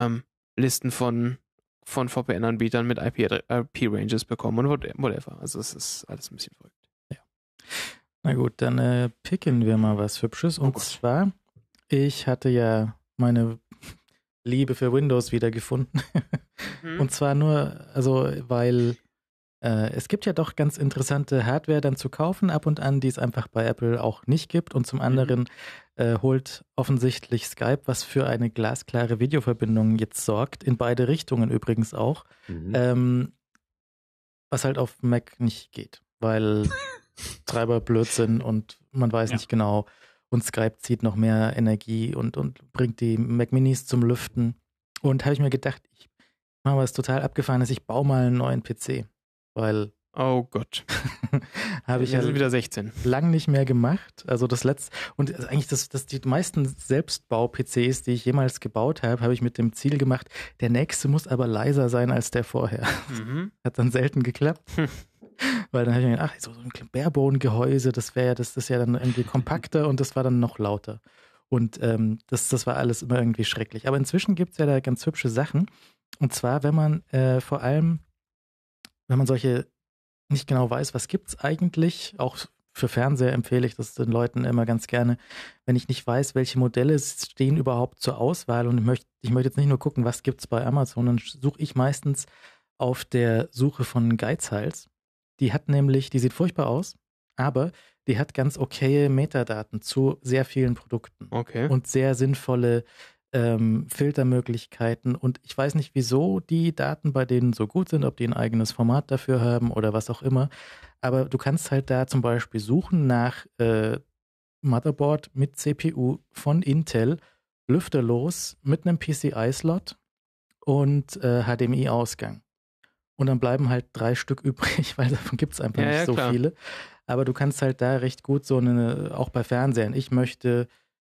ähm, Listen von, von VPN-Anbietern mit IP-Ranges IP bekommen und whatever. Also es ist alles ein bisschen verrückt. Ja. Na gut, dann äh, picken wir mal was Hübsches. Oh und oh zwar, ich hatte ja meine Liebe für Windows wiedergefunden. mhm. Und zwar nur, also weil äh, es gibt ja doch ganz interessante Hardware dann zu kaufen ab und an, die es einfach bei Apple auch nicht gibt. Und zum mhm. anderen äh, holt offensichtlich Skype, was für eine glasklare Videoverbindung jetzt sorgt, in beide Richtungen übrigens auch, mhm. ähm, was halt auf Mac nicht geht, weil Treiber Blödsinn und man weiß ja. nicht genau. Und Skype zieht noch mehr Energie und, und bringt die Mac Minis zum Lüften. Und habe ich mir gedacht, ich mache was total abgefahrenes, ich baue mal einen neuen PC weil Oh Gott. Habe ich ja wieder 16. Lang nicht mehr gemacht. Also das letzte und eigentlich dass das die meisten Selbstbau-PCs, die ich jemals gebaut habe, habe ich mit dem Ziel gemacht, der nächste muss aber leiser sein als der vorher. Mhm. Hat dann selten geklappt. Weil dann habe ich mir gedacht, ach, so ein Barebone-Gehäuse, das wäre ja, das, das ist ja dann irgendwie kompakter und das war dann noch lauter. Und ähm, das, das war alles immer irgendwie schrecklich. Aber inzwischen gibt es ja da ganz hübsche Sachen. Und zwar, wenn man äh, vor allem wenn man solche nicht genau weiß, was gibt's eigentlich, auch für Fernseher empfehle ich das den Leuten immer ganz gerne, wenn ich nicht weiß, welche Modelle stehen überhaupt zur Auswahl und ich möchte, ich möchte jetzt nicht nur gucken, was gibt's bei Amazon, dann suche ich meistens auf der Suche von Geizhals. Die hat nämlich, die sieht furchtbar aus, aber die hat ganz okaye Metadaten zu sehr vielen Produkten okay. und sehr sinnvolle ähm, Filtermöglichkeiten und ich weiß nicht, wieso die Daten bei denen so gut sind, ob die ein eigenes Format dafür haben oder was auch immer. Aber du kannst halt da zum Beispiel suchen nach äh, Motherboard mit CPU von Intel, lüfterlos, mit einem PCI-Slot und äh, HDMI-Ausgang. Und dann bleiben halt drei Stück übrig, weil davon gibt es einfach ja, nicht ja, so klar. viele. Aber du kannst halt da recht gut so eine, auch bei Fernsehern, ich möchte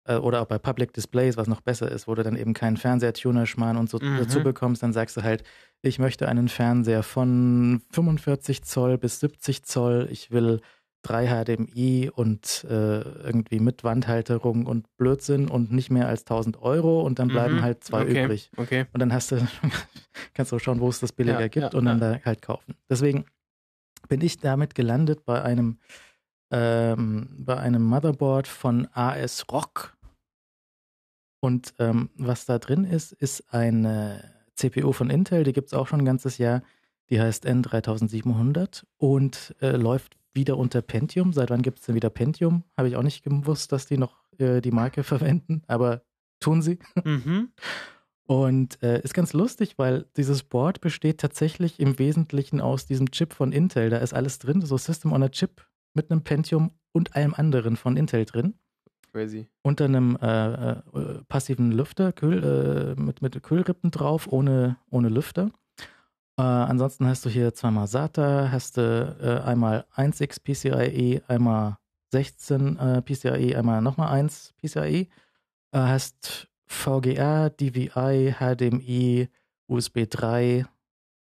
äh, oder auch bei Public Displays, was noch besser ist, wo du dann eben keinen Fernseher-Tuner, Schmarrn und so mhm. dazu bekommst, dann sagst du halt, ich möchte einen Fernseher von 45 Zoll bis 70 Zoll, ich will 3 HDMI und äh, irgendwie mit Wandhalterung und Blödsinn und nicht mehr als 1000 Euro und dann bleiben mhm. halt zwei okay. übrig. Okay. Und dann hast du, kannst du schauen, wo es das billiger ja, gibt ja, und dann da halt kaufen. Deswegen bin ich damit gelandet bei einem ähm, bei einem Motherboard von AS Rock. Und ähm, was da drin ist, ist eine CPU von Intel, die gibt es auch schon ein ganzes Jahr. Die heißt N3700 und äh, läuft wieder unter Pentium. Seit wann gibt es denn wieder Pentium? Habe ich auch nicht gewusst, dass die noch äh, die Marke verwenden, aber tun sie. Mhm. Und äh, ist ganz lustig, weil dieses Board besteht tatsächlich im Wesentlichen aus diesem Chip von Intel. Da ist alles drin, so System on a Chip mit einem Pentium und allem anderen von Intel drin. Crazy. Unter einem äh, äh, passiven Lüfter, Kühl, äh, mit, mit Kühlrippen drauf, ohne, ohne Lüfter. Äh, ansonsten hast du hier zweimal SATA, hast du äh, einmal 1x PCIe, einmal 16 äh, PCIe, einmal nochmal 1 PCIe. hast VGR, DVI, HDMI, USB 3,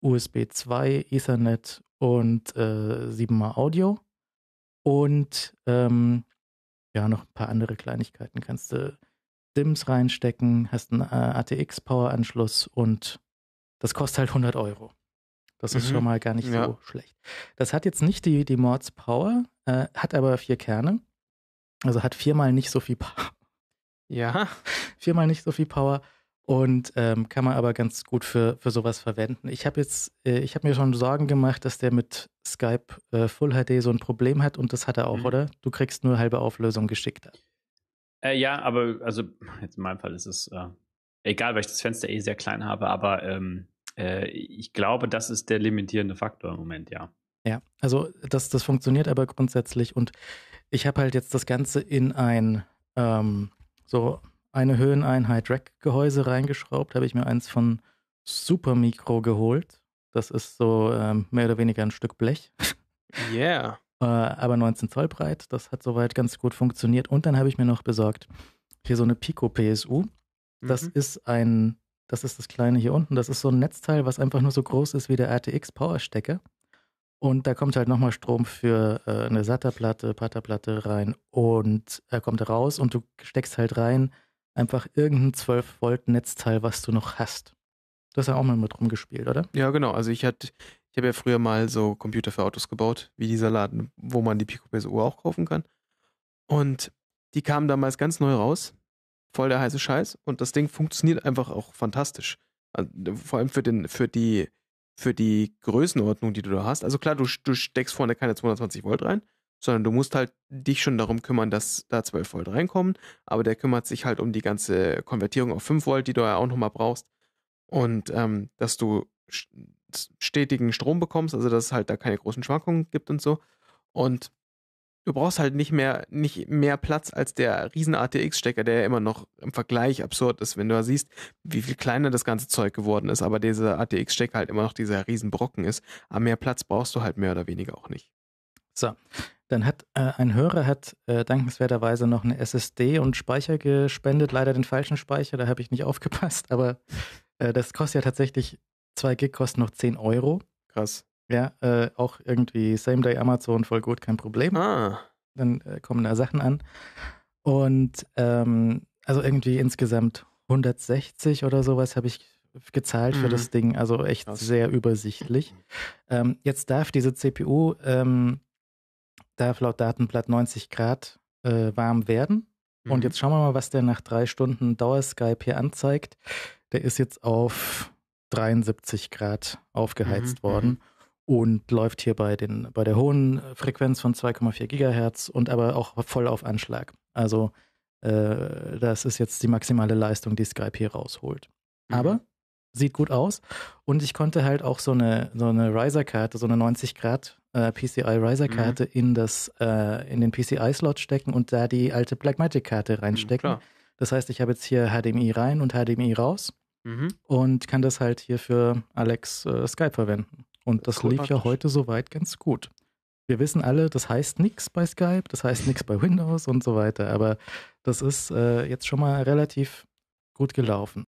USB 2, Ethernet und äh, 7 Audio. Und ähm, ja, noch ein paar andere Kleinigkeiten. Kannst du DIMMs reinstecken, hast einen äh, ATX-Power-Anschluss und das kostet halt 100 Euro. Das mhm. ist schon mhm. mal gar nicht ja. so schlecht. Das hat jetzt nicht die, die Mords Power, äh, hat aber vier Kerne. Also hat viermal nicht so viel Power. Ja. viermal nicht so viel Power und ähm, kann man aber ganz gut für, für sowas verwenden. Ich habe jetzt, äh, ich habe mir schon Sorgen gemacht, dass der mit Skype äh, Full HD so ein Problem hat und das hat er auch, mhm. oder? Du kriegst nur halbe Auflösung geschickt. Äh, ja, aber also jetzt in meinem Fall ist es äh, egal, weil ich das Fenster eh sehr klein habe, aber ähm, äh, ich glaube, das ist der limitierende Faktor im Moment, ja. Ja, also das, das funktioniert aber grundsätzlich und ich habe halt jetzt das Ganze in ein ähm, so eine Höheneinheit Rack-Gehäuse reingeschraubt, habe ich mir eins von Supermicro geholt. Das ist so ähm, mehr oder weniger ein Stück Blech. Yeah. äh, aber 19 Zoll breit. Das hat soweit ganz gut funktioniert. Und dann habe ich mir noch besorgt hier so eine Pico PSU. Das mhm. ist ein, das ist das kleine hier unten. Das ist so ein Netzteil, was einfach nur so groß ist wie der RTX Powerstecker. Und da kommt halt nochmal Strom für äh, eine SATA-Platte, Pata-Platte rein und er äh, kommt raus und du steckst halt rein einfach irgendein 12-Volt-Netzteil, was du noch hast. Du hast ja auch mal mit rumgespielt, oder? Ja, genau. Also ich hatte, ich habe ja früher mal so Computer für Autos gebaut, wie dieser Laden, wo man die Pico Uhr auch kaufen kann. Und die kamen damals ganz neu raus. Voll der heiße Scheiß. Und das Ding funktioniert einfach auch fantastisch. Also, vor allem für, den, für, die, für die Größenordnung, die du da hast. Also klar, du, du steckst vorne keine 220 Volt rein, sondern du musst halt dich schon darum kümmern, dass da 12 Volt reinkommen, aber der kümmert sich halt um die ganze Konvertierung auf 5 Volt, die du ja auch nochmal brauchst und ähm, dass du stetigen Strom bekommst, also dass es halt da keine großen Schwankungen gibt und so und du brauchst halt nicht mehr, nicht mehr Platz als der riesen ATX-Stecker, der ja immer noch im Vergleich absurd ist, wenn du da siehst, wie viel kleiner das ganze Zeug geworden ist, aber dieser ATX-Stecker halt immer noch dieser riesen Brocken ist. Aber mehr Platz brauchst du halt mehr oder weniger auch nicht. So, dann hat äh, ein Hörer hat äh, dankenswerterweise noch eine SSD und Speicher gespendet, leider den falschen Speicher, da habe ich nicht aufgepasst, aber äh, das kostet ja tatsächlich, 2 Gig kosten noch 10 Euro. Krass. Ja, äh, auch irgendwie Same Day Amazon, voll gut, kein Problem. Ah. Dann äh, kommen da Sachen an. Und ähm, also irgendwie insgesamt 160 oder sowas habe ich gezahlt mhm. für das mhm. Ding. Also echt Krass. sehr übersichtlich. Ähm, jetzt darf diese CPU ähm, darf laut Datenblatt 90 Grad äh, warm werden. Mhm. Und jetzt schauen wir mal, was der nach drei Stunden Dauer-Skype hier anzeigt. Der ist jetzt auf 73 Grad aufgeheizt mhm. worden mhm. und läuft hier bei, den, bei der hohen äh, Frequenz von 2,4 Gigahertz und aber auch voll auf Anschlag. Also äh, das ist jetzt die maximale Leistung, die Skype hier rausholt. Mhm. Aber sieht gut aus und ich konnte halt auch so eine, so eine Riser-Karte, so eine 90 Grad äh, PCI-Riser-Karte mhm. in, das, äh, in den PCI-Slot stecken und da die alte Blackmagic-Karte mhm, reinstecken. Mhm, das heißt, ich habe jetzt hier HDMI rein und HDMI raus mhm. und kann das halt hier für Alex äh, Skype verwenden. Und das cool, lief praktisch. ja heute soweit ganz gut. Wir wissen alle, das heißt nichts bei Skype, das heißt nichts bei Windows und so weiter, aber das ist äh, jetzt schon mal relativ gut gelaufen.